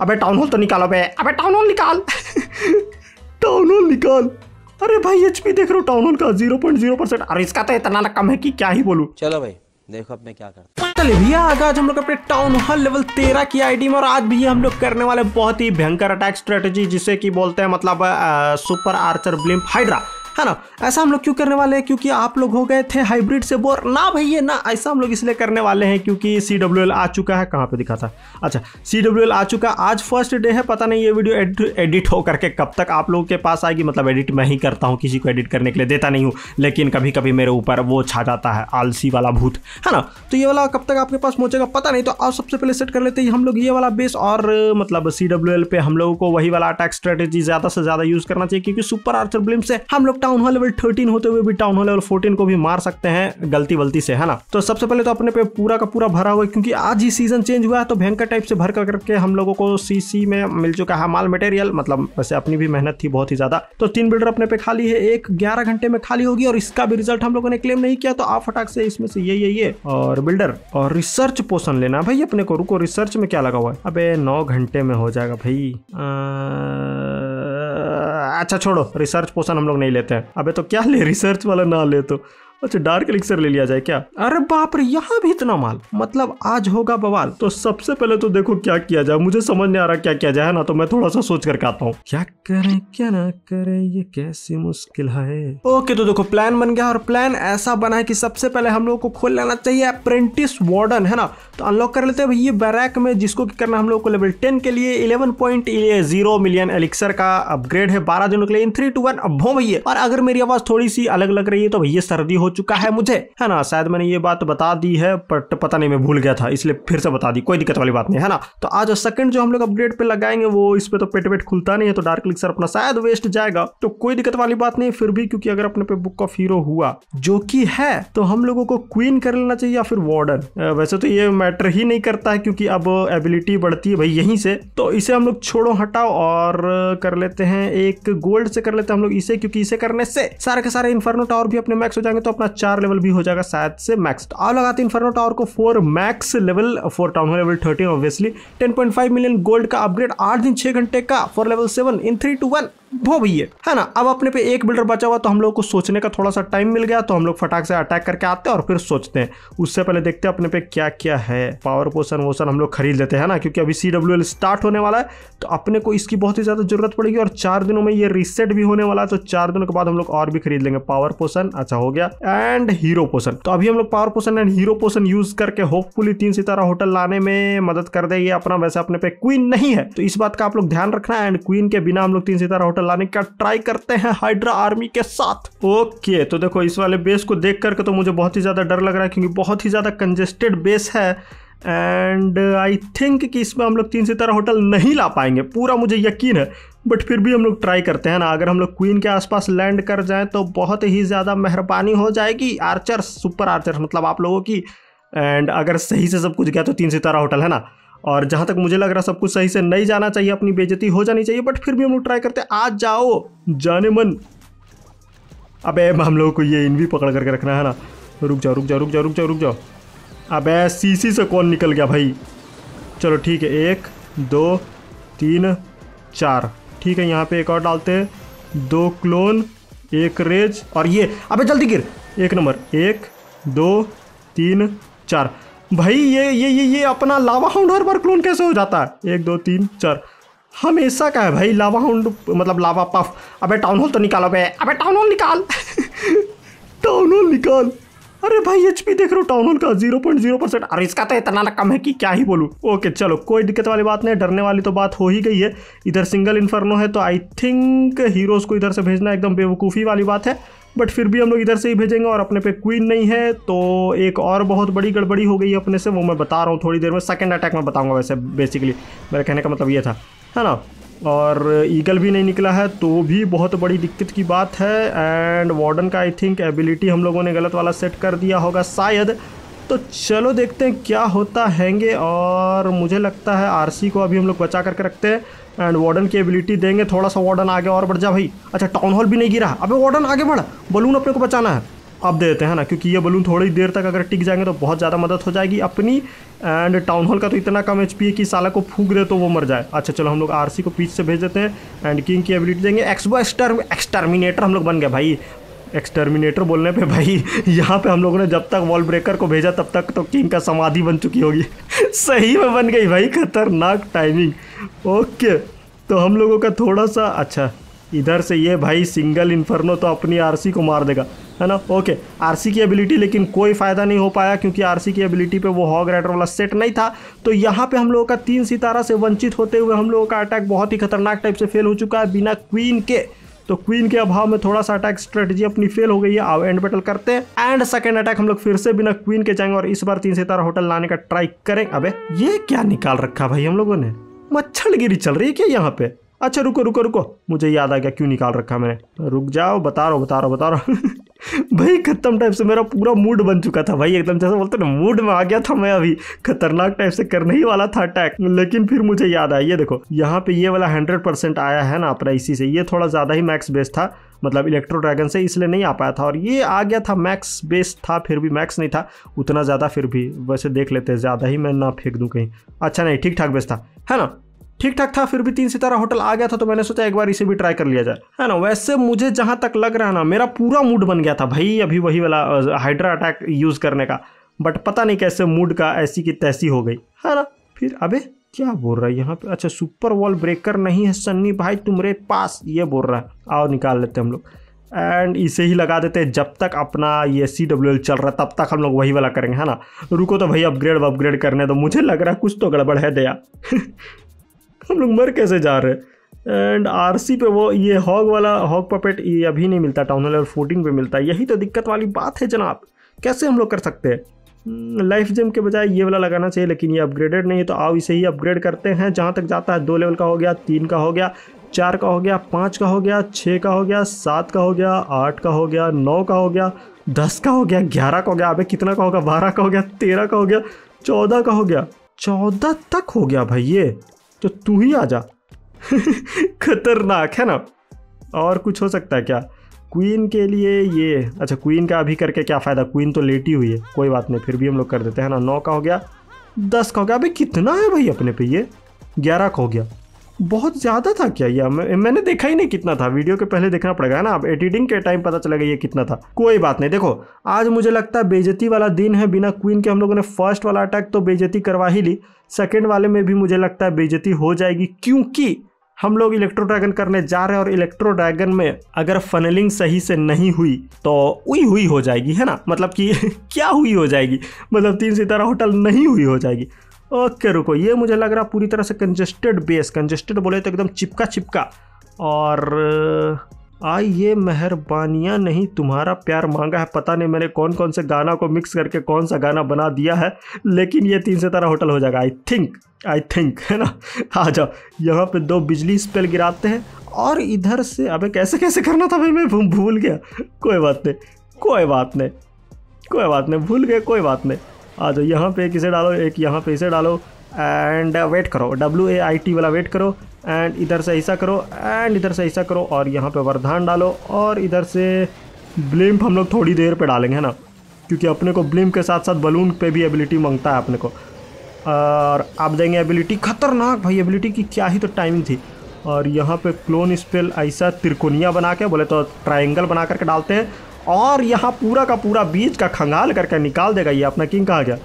अबे town hall तो निकालो अबे अबे टाउन हॉल निकाल टाउन हॉल निकाल अरे भाई एचपी देख रहे हो टाउन हॉल का जीरो पॉइंट जीरो परसेंट अरे इसका तो इतना कम है कि क्या ही बोलू चलो भाई देखो अब मैं क्या करता चलिए भैया आज हम लोग अपने टाउन हॉल लेवल तेरह की आईडी में और आज भी हम लोग करने वाले बहुत ही भयंकर अटैक स्ट्रेटेजी जिसे कि बोलते हैं मतलब आ, सुपर आर्चर ब्लिम हाइड्रा है ना ऐसा हम लोग क्यों करने वाले हैं क्योंकि आप लोग हो गए थे हाइब्रिड से बोर ना भैया ना ऐसा हम लोग इसलिए करने वाले हैं क्योंकि सी आ चुका है कहाँ पर दिखा था अच्छा सी आ चुका है आज फर्स्ट डे है पता नहीं ये वीडियो एडिट हो करके कब तक आप लोगों के पास आएगी मतलब एडिट मैं ही करता हूँ किसी को एडिट करने के लिए देता नहीं हूँ लेकिन कभी कभी मेरे ऊपर वो छा जाता है आलसी वाला भूत है ना तो ये वाला कब तक आपके पास पहुँचेगा पता नहीं तो आप सबसे पहले सेट कर लेते हैं हम लोग ये वाला बेस और मतलब सी पे हम लोगों को वही वाला अटैक स्ट्रेटेजी ज़्यादा से ज़्यादा यूज़ करना चाहिए क्योंकि सुपर आर्चर ब्लिम से हम लोग टाउन हॉल लेवल थर्टीन होते हुए भी टाउन हॉल लेवल फोर्टीन को भी मार सकते हैं गलती वलती से है ना तो सबसे पहले तो अपने पे पूरा का पूरा भरा हुआ क्योंकि आज ही सीजन चेंज हुआ है तो भयंकर टाइप से भर कर करके हम लोगों को सी में मिल चुका है माल मटेरियल मतलब वैसे अपनी भी मेहनत थी बहुत ही ज्यादा तो तीन बिल्डर अपने पे खाली है एक ग्यारह घंटे में खाली होगी और इसका भी रिजल्ट हम लोगों ने क्लेम नहीं किया तो आप फटाक से इसमें से ये ये ये और बिल्डर और रिसर्च पोषण लेना भाई अपने को रुको रिसर्च में क्या लगा हुआ है अबे नौ घंटे में हो जाएगा भाई आ... अच्छा छोड़ो रिसर्च पोर्सन हम लोग नहीं लेते हैं अबे तो क्या ले रिसर्च वाला ना ले तो अच्छा डार्क एलिक्सर ले लिया जाए क्या अरे बाप रे यहाँ भी इतना माल मतलब आज होगा बवाल तो सबसे पहले तो देखो क्या किया जाए मुझे समझ नहीं आ रहा क्या किया जाए ना तो मैं थोड़ा सा सोच करके आता हूँ क्या करे क्या ना करे ये कैसी मुश्किल है ओके तो देखो प्लान बन गया और प्लान ऐसा बना है की सबसे पहले हम लोग को खोल लेना चाहिए अप्रेंटिस वार्डन है ना तो अनलॉक कर लेते हैं ये बैरक में जिसको करना हम लोग को लेवल टेन के लिए eleven point zero million elixir का अपग्रेड है बारह दिनों के लिए इन थ्री टू वन अब भो भैया और अगर मेरी आवाज थोड़ी सी अलग लग रही है तो भैया सर्दी हो चुका है मुझे है ना शायद मैंने ये बात बता दी है बट पता नहीं मैं भूल गया था इसलिए फिर से बता दी कोई दिक्कत वाली बात नहीं है ना तो आज सेकंड जो हम लोग अपडेट पे लगाएंगे वो इस पे तो पेट पेट खुलता नहीं है तो डार्क लिक्सर अपना शायद वेस्ट जाएगा तो कोई दिक्कत वाली बात नहीं फिर भी क्योंकि अगर अपने पे बुक ऑफ हीरो हुआ जो कि है तो हम लोगों को क्वीन कर लेना चाहिए या फिर वार्डन वैसे तो ये मैटर ही नहीं करता है क्योंकि अब एबिलिटी बढ़ती है भाई यहीं से तो इसे हम लोग छोड़ो हटाओ और कर लेते हैं एक गोल्ड से कर लेते हैं हम लोग इसे क्योंकि इसे करने से सारे के सारे इन्फर्नो टावर भी अपने मैक्स हो जाएंगे तो अपना चार लेवल भी हो जाएगा शायद से मैक्स तो आप लगाते इन्फर्नो टावर को four max level four town hall level thirteen obviously ten point five million gold का अपग्रेड आठ दिन छः घंटे का four level seven in three two one वो भी है है ना अब अपने पे एक बिल्डर बचा हुआ तो हम लोग को सोचने का थोड़ा सा टाइम मिल गया तो हम लोग फटाक से अटैक करके आते हैं और फिर सोचते हैं उससे पहले देखते हैं अपने पे क्या क्या है पावर पोशन वोशन हम लोग खरीद लेते हैं ना क्योंकि अभी सी डब्ल्यू एल स्टार्ट होने वाला है तो अपने को इसकी बहुत ही ज़्यादा जरूरत पड़ेगी और चार दिनों में ये रिसेट भी होने वाला है तो चार दिनों के बाद हम लोग और भी खरीद लेंगे पावर पोशन अच्छा हो गया एंड हीरो पोशन तो अभी हम लोग power potion and hero potion use करके होपफुली तीन सितारा होटल लाने में मदद कर देगी अपना वैसे अपने पे क्वीन नहीं है तो इस बात का आप लोग ध्यान रखना एंड क्वीन के बिना हम लोग तीन सितारा होटल लाने का ट्राई करते हैं हाइड्रा आर्मी के साथ ओके तो देखो इस वाले बेस को देख करके तो मुझे बहुत ही ज़्यादा डर लग रहा है क्योंकि बहुत ही ज़्यादा कंजेस्टेड बेस है एंड आई थिंक कि इसमें हम लोग तीन सितारा होटल नहीं ला पाएंगे पूरा मुझे यकीन है बट फिर भी हम लोग ट्राई करते हैं ना अगर हम लोग क्वीन के आसपास लैंड कर जाएं तो बहुत ही ज़्यादा मेहरबानी हो जाएगी आर्चर्स सुपर आर्चर्स मतलब आप लोगों की एंड अगर सही से सब कुछ गया तो तीन सितारा होटल है ना और जहाँ तक मुझे लग रहा सब कुछ सही से नहीं जाना चाहिए अपनी बेजती हो जानी चाहिए बट फिर भी हम लोग ट्राई करते आज जाओ जाने मन अबे हम लोगों को ये इन भी पकड़ करके रखना है ना रुक जाओ रुक जाओ रुक जाओ रुक जाओ रुक जाओ अब सीसी से कौन निकल गया भाई चलो ठीक है एक दो तीन चार ठीक है यहाँ पे एक और डालते हैं दो क्लोन एक रेज और ये अबे जल्दी गिर एक नंबर एक दो तीन चार भाई ये ये ये ये अपना लावा हाउंड बार क्लोन कैसे हो जाता है एक दो तीन चार हमेशा का है भाई लावा हाउंड मतलब लावा पफ अबे टाउन हॉल तो निकालो अबे अबे टाउन हॉल निकाल टाउन हॉल निकाल अरे भाई एच पी देख रहे हो टाउन हॉल का जीरो पॉइंट जीरो परसेंट अरे इसका तो इतना कम है कि क्या ही बोलूँ ओके चलो कोई दिक्कत वाली बात नहीं डरने वाली तो बात हो ही गई है इधर सिंगल इन्फर्नो है तो आई थिंक हीरोज़ को इधर से भेजना एकदम बेवकूफ़ी वाली बात है बट फिर भी हम लोग इधर से ही भेजेंगे और अपने पे क्वीन नहीं है तो एक और बहुत बड़ी गड़बड़ी हो गई है अपने से वो मैं बता रहा हूँ थोड़ी देर में सेकेंड अटैक में बताऊँगा वैसे बेसिकली मेरे कहने का मतलब ये था है ना और ईगल भी नहीं निकला है तो भी बहुत बड़ी दिक्कत की बात है एंड वार्डन का आई थिंक एबिलिटी हम लोगों ने गलत वाला सेट कर दिया होगा शायद तो चलो देखते हैं क्या होता हैंगे और मुझे लगता है आरसी को अभी हम लोग बचा करके रखते हैं एंड वार्डन की एबिलिटी देंगे थोड़ा सा वार्डन आगे और बढ़ जा भाई अच्छा टाउन हॉल भी नहीं गिरा अबे वार्डन आगे बढ़ बलून अपने को बचाना है अब दे देते हैं ना क्योंकि ये बलून थोड़ी देर तक अगर टिक जाएंगे तो बहुत ज़्यादा मदद हो जाएगी अपनी एंड टाउन हॉल का तो इतना कम एच है कि साला को फूक दे तो वो मर जाए अच्छा चलो हम लोग आर को पीछे से भेज देते हैं एंड किंग की एबिलिटी देंगे एक्सबो एक्सटर एक्सटर्मिनेटर हम लोग बन गए भाई एक्सटर्मिनेटर बोलने पे भाई यहाँ पे हम लोगों ने जब तक वॉल ब्रेकर को भेजा तब तक तो किंग का समाधि बन चुकी होगी सही में बन गई भाई खतरनाक टाइमिंग ओके तो हम लोगों का थोड़ा सा अच्छा इधर से ये भाई सिंगल इन्फर्नो तो अपनी आरसी को मार देगा है ना ओके आरसी की एबिलिटी लेकिन कोई फ़ायदा नहीं हो पाया क्योंकि आरसी की एबिलिटी पे वो हॉग राइडर वाला सेट नहीं था तो यहाँ पे हम लोगों का तीन सितारा से वंचित होते हुए हम लोगों का अटैक बहुत ही खतरनाक टाइप से फेल हो चुका है बिना क्वीन के तो क्वीन के अभाव में थोड़ा सा अटैक स्ट्रेटेजी अपनी फेल हो गई है एंड बैटल करते हैं एंड सेकेंड अटैक हम लोग फिर से बिना क्वीन के जाएंगे और इस बार तीन सितारा होटल लाने का ट्राई करें अबे ये क्या निकाल रखा भाई हम लोगों ने मच्छरगिरी चल रही है क्या यहाँ पे अच्छा रुको रुको रुको मुझे याद आ गया क्यों निकाल रखा मैंने रुक जाओ बता रहा बता रहा बता रहा भाई खत्म टाइप से मेरा पूरा मूड बन चुका था भाई एकदम जैसे बोलते ना मूड में आ गया था मैं अभी खतरनाक टाइप से करने ही वाला था अटैक लेकिन फिर मुझे याद आया ये देखो यहाँ पे ये वाला हंड्रेड परसेंट आया है ना अपना इसी से ये थोड़ा ज़्यादा ही मैक्स बेस था मतलब इलेक्ट्रो ड्रैगन से इसलिए नहीं आ पाया था और ये आ गया था मैक्स बेस था फिर भी मैक्स नहीं था उतना ज़्यादा फिर भी वैसे देख लेते हैं ज़्यादा ही मैं ना फेंक दूँ कहीं अच्छा नहीं ठीक ठाक बेस था है ना ठीक ठाक था फिर भी तीन सितारा होटल आ गया था तो मैंने सोचा एक बार इसे भी ट्राई कर लिया जाए है ना वैसे मुझे जहाँ तक लग रहा है ना मेरा पूरा मूड बन गया था भाई अभी वही वाला हाइड्रा अटैक यूज़ करने का बट पता नहीं कैसे मूड का ऐसी की तैसी हो गई है ना फिर अबे क्या बोल रहा है यहाँ पे अच्छा सुपर वॉल ब्रेकर नहीं है सन्नी भाई तुम्हारे पास ये बोल रहा है आओ निकाल लेते हम लोग एंड इसे ही लगा देते हैं जब तक अपना ये सी डब्ल्यू एल चल रहा है तब तक हम लोग वही वाला करेंगे है ना रुको तो भाई अपग्रेड अपग्रेड करने दो मुझे लग रहा है कुछ तो गड़बड़ है दया हम लोग मर कैसे जा रहे हैं एंड आर सी पे वो ये हॉग वाला हॉग पपेट ये अभी नहीं मिलता टाउन हॉल फोर्टीन पे मिलता है यही तो दिक्कत वाली बात है जनाब कैसे हम लोग कर सकते हैं लाइफ जेम के बजाय ये वाला लगाना चाहिए लेकिन ये अपग्रेडेड नहीं है तो आओ इसे ही अपग्रेड करते हैं जहाँ तक जाता है दो लेवल का हो गया तीन का हो गया चार का हो गया पाँच का हो गया छः का हो गया सात का हो गया आठ का हो गया नौ का हो गया दस का हो गया ग्यारह का हो गया अभी कितना का होगा बारह का हो गया तेरह का हो गया चौदह का हो गया चौदह तक हो गया भाई ये तो तू ही आ जा खतरनाक है ना और कुछ हो सकता है क्या क्वीन के लिए ये अच्छा क्वीन का अभी करके क्या फ़ायदा क्वीन तो लेटी हुई है कोई बात नहीं फिर भी हम लोग कर देते हैं ना नौ का हो गया दस का हो गया अभी कितना है भाई अपने पे ये ग्यारह का हो गया बहुत ज़्यादा था क्या यह मैं, मैंने देखा ही नहीं कितना था वीडियो के पहले देखना पड़ेगा ना अब एडिटिंग के टाइम पता चलेगा ये कितना था कोई बात नहीं देखो आज मुझे लगता है बेजती वाला दिन है बिना क्वीन के हम लोगों ने फर्स्ट वाला अटैक तो बेजती करवा ही ली सेकेंड वाले में भी मुझे लगता है बेजती हो जाएगी क्योंकि हम लोग इलेक्ट्रो ड्रैगन करने जा रहे हैं और इलेक्ट्रो ड्रैगन में अगर फनलिंग सही से नहीं हुई तो उई हुई हो जाएगी है ना मतलब कि क्या हुई हो जाएगी मतलब तीन सितारा होटल नहीं हुई हो जाएगी ओके रुको ये मुझे लग रहा पूरी तरह से कंजेस्टेड बेस कंजेस्टेड बोले तो एकदम चिपका चिपका और आई ये मेहरबानियाँ नहीं तुम्हारा प्यार मांगा है पता नहीं मैंने कौन कौन से गाना को मिक्स करके कौन सा गाना बना दिया है लेकिन ये तीन से तारा होटल हो जाएगा आई थिंक आई थिंक है ना आ जाओ यहाँ पे दो बिजली स्पेल गिराते हैं और इधर से अबे कैसे कैसे करना था भाई मैं भूल गया कोई बात नहीं कोई बात नहीं कोई बात नहीं भूल गए कोई बात नहीं आ हाँ, जाओ तो यहाँ पे किसे डालो एक यहाँ पे इसे डालो एंड वेट करो डब्ल्यू ए आई टी वाला वेट करो एंड इधर से ऐसा करो एंड इधर से ऐसा करो और यहाँ पे वरदान डालो और इधर से ब्लिम्प हम लोग थोड़ी देर पे डालेंगे है ना क्योंकि अपने को ब्लिम्प के साथ साथ बलून पे भी एबिलिटी मांगता है अपने को और आप देंगे एबिलिटी खतरनाक भाई एबिलिटी की क्या ही तो टाइमिंग थी और यहाँ पे क्लोन स्पेल ऐसा त्रिकोनिया बना के बोले तो ट्राइंगल बना करके डालते हैं और यहाँ पूरा का पूरा बीज का खंगाल करके निकाल देगा ये अपना किंग कहाँ गया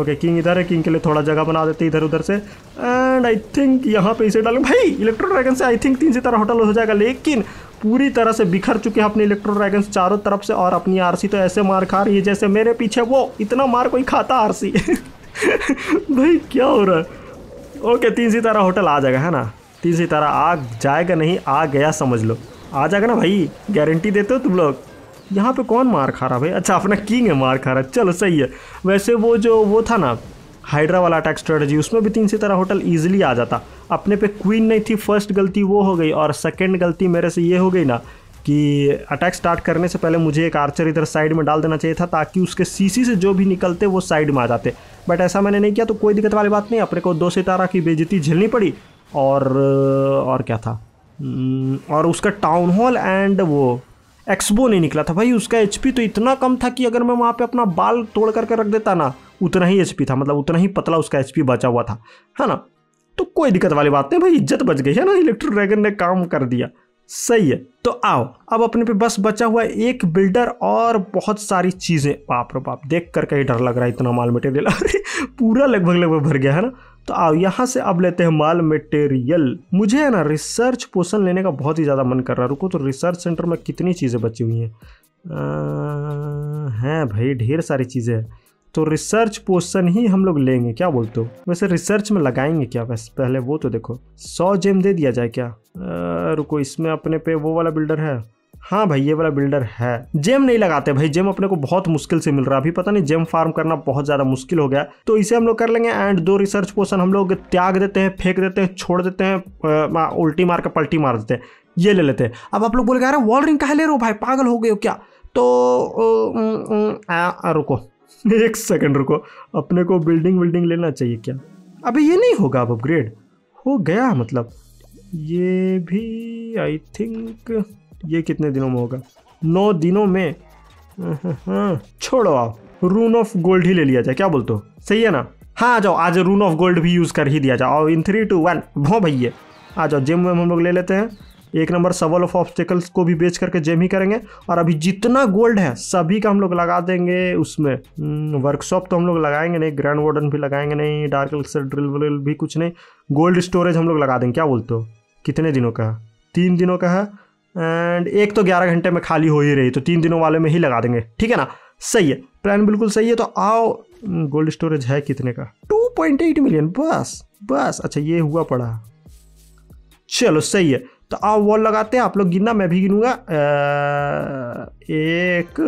ओके किंग इधर है किंग के लिए थोड़ा जगह बना देते इधर उधर से एंड आई थिंक यहाँ पे इसे डालें भाई इलेक्ट्रो ड्रैगन से आई थिंक तीन सितारा होटल हो जाएगा लेकिन पूरी तरह से बिखर चुके हैं अपने इलेक्ट्रो ड्रैगन चारों तरफ से और अपनी आरसी तो ऐसे मार खा रही है जैसे मेरे पीछे वो इतना मार कोई खाता आरसी भाई क्या हो रहा है ओके तीन सितारा होटल आ जाएगा है ना तीन सितारा आ जाएगा नहीं आ गया समझ लो आ जाएगा ना भाई गारंटी देते हो तुम लोग यहाँ पे कौन मार खा रहा भाई अच्छा अपना किंग है मार खा रहा चलो सही है वैसे वो जो वो था ना हाइड्रा वाला अटैक स्ट्रेटजी उसमें भी तीन सितारा होटल ईजिली आ जाता अपने पे क्वीन नहीं थी फर्स्ट गलती वो हो गई और सेकेंड गलती मेरे से ये हो गई ना कि अटैक स्टार्ट करने से पहले मुझे एक आर्चर इधर साइड में डाल देना चाहिए था ताकि उसके सीसी से जो भी निकलते वो साइड में आ जाते बट ऐसा मैंने नहीं किया तो कोई दिक्कत वाली बात नहीं अपने को दो सितारा की बेजती झेलनी पड़ी और और क्या था हम्म, और उसका टाउन हॉल एंड वो एक्सबो नहीं निकला था भाई उसका एच तो इतना कम था कि अगर मैं वहाँ पर अपना बाल तोड़ करके रख देता ना उतना ही एच था मतलब उतना ही पतला उसका एच बचा हुआ था है ना तो कोई दिक्कत वाली बात नहीं भाई इज्जत बच गई है ना इलेक्ट्रो ड्रैगन ने काम कर दिया सही है तो आओ अब अपने पे बस बचा हुआ एक बिल्डर और बहुत सारी चीज़ें बाप रे बाप देख करके ही डर लग रहा है इतना माल मटेरियल अरे पूरा लगभग लगभग भर गया है ना तो आओ यहाँ से अब लेते हैं माल मटेरियल मुझे है ना रिसर्च पोर्सन लेने का बहुत ही ज़्यादा मन कर रहा है रुको तो रिसर्च सेंटर में कितनी चीज़ें बची हुई हैं हैं भाई ढेर सारी चीज़ें हैं तो रिसर्च पोर्सन ही हम लोग लेंगे क्या बोलते हो वैसे रिसर्च में लगाएंगे क्या वैसे पहले वो तो देखो सौ जेम दे दिया जाए क्या आ, रुको इसमें अपने पे वो वाला बिल्डर है हाँ भाई ये वाला बिल्डर है जेम नहीं लगाते भाई जेम अपने को बहुत मुश्किल से मिल रहा है अभी पता नहीं जेम फार्म करना बहुत ज़्यादा मुश्किल हो गया तो इसे हम लोग कर लेंगे एंड दो रिसर्च पोर्सन हम लोग त्याग देते हैं फेंक देते हैं छोड़ देते हैं उल्टी मार के पल्टी मार देते हैं ये ले लेते हैं अब आप लोग बोल गए वॉल रिंग कहा ले रहे हो भाई पागल हो गए हो क्या तो रुको एक सेकेंड रुको अपने को बिल्डिंग विल्डिंग लेना चाहिए क्या अभी ये नहीं होगा अब अपग्रेड हो गया मतलब ये भी आई थिंक ये कितने दिनों में होगा नौ दिनों में हम्म, छोड़ो आप रून ऑफ गोल्ड ही ले लिया जाए क्या बोलते हो सही है ना हाँ आ जाओ आज रून ऑफ गोल्ड भी यूज़ कर ही दिया जाओ और इन थ्री टू वन भो भैया आ जाओ जेम वेम हम लोग ले लेते हैं एक नंबर सवल ऑफ ऑब्स्टिकल्स को भी बेच करके जेम ही करेंगे और अभी जितना गोल्ड है सभी का हम लोग लगा देंगे उसमें वर्कशॉप हम्म, तो हम लोग लगाएंगे नहीं ग्रैंड वार्डन भी लगाएंगे नहीं डार्क एल्सर ड्रिल व्रिल भी कुछ नहीं गोल्ड स्टोरेज हम लोग लगा देंगे क्या बोलते हो कितने दिनों का है तीन दिनों का है एंड एक तो ग्यारह घंटे में खाली हो ही रही तो तीन दिनों वाले में ही लगा देंगे ठीक है ना सही है प्लान बिल्कुल सही है तो आओ गोल्ड hmm, स्टोरेज है कितने का टू पॉइंट एट मिलियन बस बस अच्छा ये हुआ पड़ा चलो सही है तो आओ वॉल लगाते हैं आप लोग गिनना मैं भी गिनूंगा uh, एक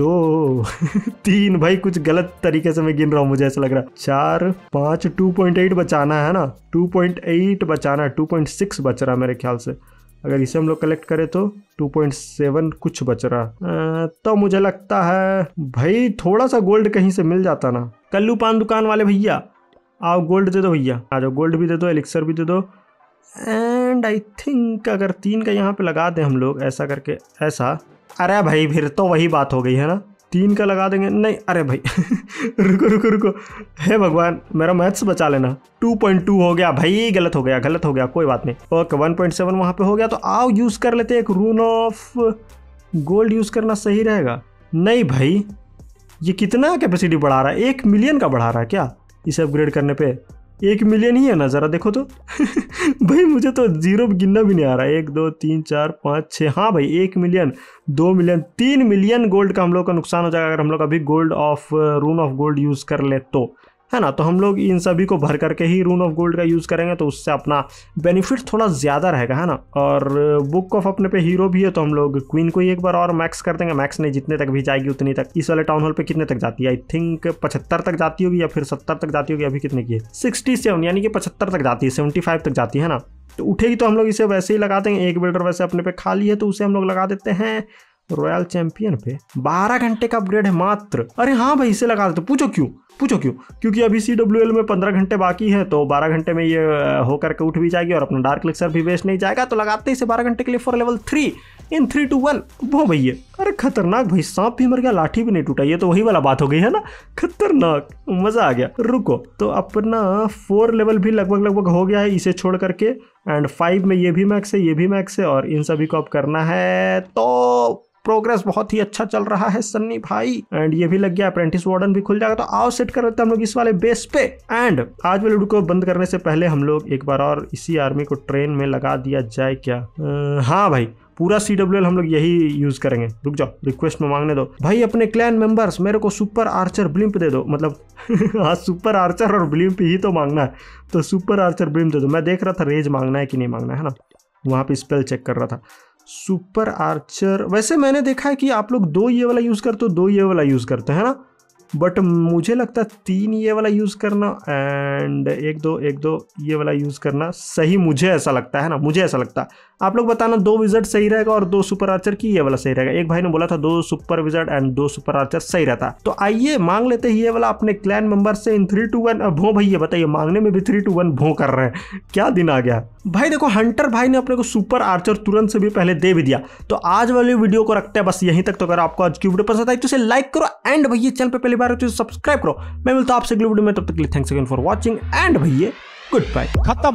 दो तीन भाई कुछ गलत तरीके से मैं गिन रहा हूँ मुझे ऐसा लग रहा है चार पाँच टू पॉइंट एट बचाना है ना टू पॉइंट एट बचाना है टू पॉइंट सिक्स बच रहा है मेरे ख्याल से अगर इसे हम लोग कलेक्ट करें तो 2.7 कुछ बच रहा तो मुझे लगता है भाई थोड़ा सा गोल्ड कहीं से मिल जाता ना कल्लू पान दुकान वाले भैया आओ गोल्ड दे दो भैया आ जाओ गोल्ड भी दे दो एलिक्सर भी दे दो एंड आई थिंक अगर तीन का यहाँ पे लगा दें हम लोग ऐसा करके ऐसा अरे भाई फिर तो वही बात हो गई है ना तीन का लगा देंगे नहीं अरे भाई रुको रुको रुको हे भगवान मेरा मैथ्स बचा लेना 2.2 हो गया भाई गलत हो गया गलत हो गया कोई बात नहीं ओके 1.7 वहाँ पर हो गया तो आओ यूज़ कर लेते एक रून ऑफ गोल्ड यूज़ करना सही रहेगा नहीं भाई ये कितना कैपेसिटी बढ़ा रहा है एक मिलियन का बढ़ा रहा है क्या इसे अपग्रेड करने पे एक मिलियन ही है ना ज़रा देखो तो भाई मुझे तो जीरो गिनना भी नहीं आ रहा है एक दो तीन चार पाँच छः हाँ भाई एक मिलियन दो मिलियन तीन मिलियन गोल्ड का हम लोग का नुकसान हो जाएगा अगर हम लोग अभी gold of rune of gold use कर ले तो है ना तो हम लोग इन सभी को भर करके ही रून ऑफ गोल्ड का यूज़ करेंगे तो उससे अपना बेनिफिट थोड़ा ज़्यादा रहेगा है ना और बुक ऑफ अपने पे हीरो भी है तो हम लोग क्वीन को ही एक बार और मैक्स कर देंगे मैक्स नहीं जितने तक भी जाएगी उतनी तक इस वाले टाउन हॉल पर कितने तक जाती है आई थिंक पचहत्तर तक जाती होगी या फिर सत्तर तक जाती होगी अभी कितने की है सिक्सटी सेवन यानी कि पचहत्तर तक जाती है सेवेंटी फाइव तक जाती है ना तो उठेगी तो हम लोग इसे वैसे ही लगा देंगे एक बिल्डर वैसे अपने पे खाली है तो उसे हम लोग लगा देते हैं रॉयल चैंपियन पे बारह घंटे का अपग्रेड है मात्र अरे हाँ भाई इसे लगा तो पूछो क्यों पूछो क्यों क्योंकि अभी सी डब्ल्यू एल में पंद्रह घंटे बाकी है तो बारह घंटे में ये होकर के उठ भी जाएगी और अपना डार्क लेक्चर भी वेस्ट नहीं जाएगा तो लगाते इसे बारह घंटे के लिए four level three in three two one वो भैया अरे खतरनाक भाई सांप भी मर गया लाठी भी नहीं टूटा ये तो वही वाला बात हो गई है ना खतरनाक मजा आ गया रुको तो अपना फोर लेवल भी लगभग लगभग हो गया है इसे छोड़ करके एंड फाइव में ये भी मैक्स है ये भी मैक्स है और इन सभी को अब करना है तो प्रोग्रेस बहुत ही अच्छा चल रहा है सन्नी भाई एंड ये भी लग गया अप्रेंटिस वार्डन भी खुल जाएगा तो आओ सेट कर लेते हैं हम लोग इस वाले बेस पे एंड आज वाले को बंद करने से पहले हम लोग एक बार और इसी आर्मी को ट्रेन में लगा दिया जाए क्या आ, हाँ भाई पूरा सी डब्ल्यू हम लोग यही यूज करेंगे रुक जाओ रिक्वेस्ट में मांगने दो भाई अपने क्लैन मेंबर्स मेरे को सुपर आर्चर ब्लिम्प दे दो मतलब हाँ सुपर आर्चर और ब्लिम्प ही तो मांगना है तो सुपर आर्चर ब्लिम्प दे दो मैं देख रहा था रेज मांगना है कि नहीं मांगना है ना वहाँ पे स्पेल चेक कर रहा था सुपर आर्चर वैसे मैंने देखा है कि आप लोग दो ये वाला यूज़ करते हो दो ये वाला यूज़ करते हैं ना बट मुझे लगता है तीन ये वाला यूज़ करना एंड एक दो एक दो ये वाला यूज़ करना सही मुझे ऐसा लगता है ना मुझे ऐसा लगता है आप लोग बताना दो विजर्ट सही रहेगा और दो सुपर आर्चर की ये वाला सही रहेगा एक भाई ने बोला था दो सुपर विजर्ट एंड दो सुपर आर्चर सही रहता तो आइए मांग लेते ये वाला अपने क्लैन मेंबर से इन थ्री टू वन भो भैया बताइए मांगने में भी थ्री टू वन भो कर रहे हैं क्या दिन आ गया भाई देखो हंटर भाई ने अपने को सुपर आर्चर तुरंत से भी पहले दे भी दिया तो आज वाली वीडियो को रखते हैं बस यहीं तक तो अगर आपको आज की वीडियो पसंद आई तो इसे लाइक करो एंड भैया चैनल पर पहली बार तो सब्सक्राइब करो मैं मिलता आपसे अगली वीडियो में तब तक लिए thanks again for watching and भैया गुड बाय खत्म